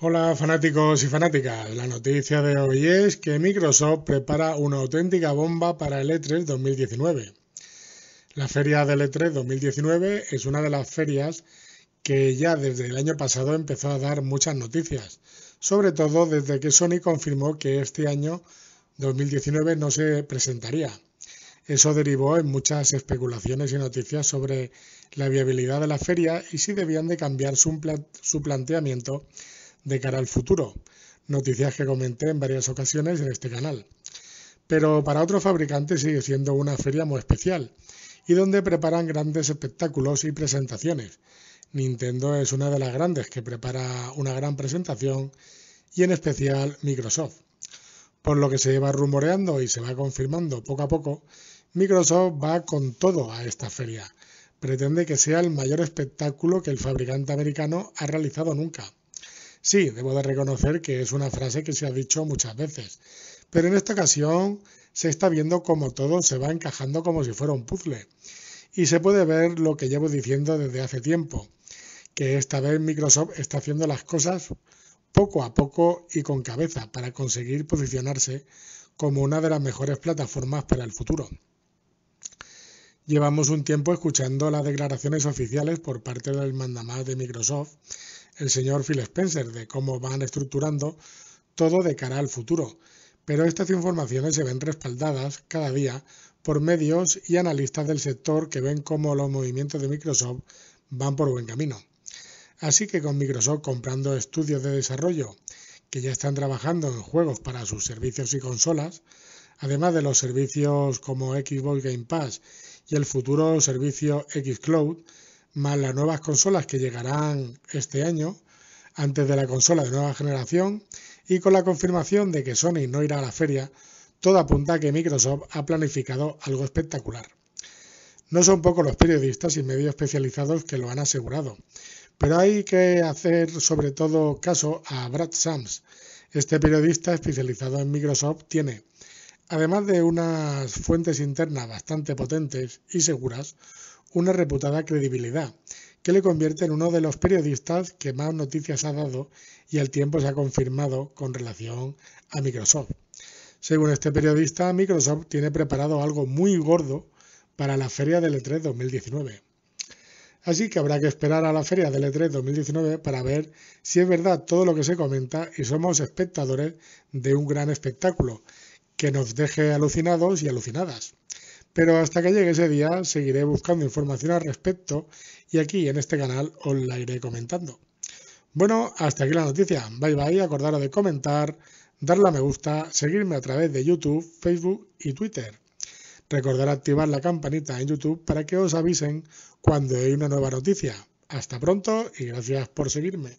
Hola fanáticos y fanáticas, la noticia de hoy es que Microsoft prepara una auténtica bomba para el E3 2019. La feria del E3 2019 es una de las ferias que ya desde el año pasado empezó a dar muchas noticias, sobre todo desde que Sony confirmó que este año 2019 no se presentaría. Eso derivó en muchas especulaciones y noticias sobre la viabilidad de la feria y si debían de cambiar su, su planteamiento de cara al futuro, noticias que comenté en varias ocasiones en este canal. Pero para otros fabricantes sigue siendo una feria muy especial y donde preparan grandes espectáculos y presentaciones. Nintendo es una de las grandes que prepara una gran presentación y en especial Microsoft. Por lo que se lleva rumoreando y se va confirmando poco a poco, Microsoft va con todo a esta feria. Pretende que sea el mayor espectáculo que el fabricante americano ha realizado nunca Sí, debo de reconocer que es una frase que se ha dicho muchas veces, pero en esta ocasión se está viendo como todo se va encajando como si fuera un puzzle. Y se puede ver lo que llevo diciendo desde hace tiempo, que esta vez Microsoft está haciendo las cosas poco a poco y con cabeza para conseguir posicionarse como una de las mejores plataformas para el futuro. Llevamos un tiempo escuchando las declaraciones oficiales por parte del mandamás de Microsoft el señor Phil Spencer de cómo van estructurando todo de cara al futuro, pero estas informaciones se ven respaldadas cada día por medios y analistas del sector que ven cómo los movimientos de Microsoft van por buen camino. Así que con Microsoft comprando estudios de desarrollo que ya están trabajando en juegos para sus servicios y consolas, además de los servicios como Xbox Game Pass y el futuro servicio Xcloud, más las nuevas consolas que llegarán este año, antes de la consola de nueva generación, y con la confirmación de que Sony no irá a la feria, todo apunta a que Microsoft ha planificado algo espectacular. No son pocos los periodistas y medios especializados que lo han asegurado, pero hay que hacer sobre todo caso a Brad Sams. Este periodista especializado en Microsoft tiene, además de unas fuentes internas bastante potentes y seguras, una reputada credibilidad, que le convierte en uno de los periodistas que más noticias ha dado y al tiempo se ha confirmado con relación a Microsoft. Según este periodista, Microsoft tiene preparado algo muy gordo para la feria del E3 2019. Así que habrá que esperar a la feria del E3 2019 para ver si es verdad todo lo que se comenta y somos espectadores de un gran espectáculo que nos deje alucinados y alucinadas. Pero hasta que llegue ese día seguiré buscando información al respecto y aquí en este canal os la iré comentando. Bueno, hasta aquí la noticia. Bye bye, acordaros de comentar, darle a me gusta, seguirme a través de YouTube, Facebook y Twitter. Recordar activar la campanita en YouTube para que os avisen cuando hay una nueva noticia. Hasta pronto y gracias por seguirme.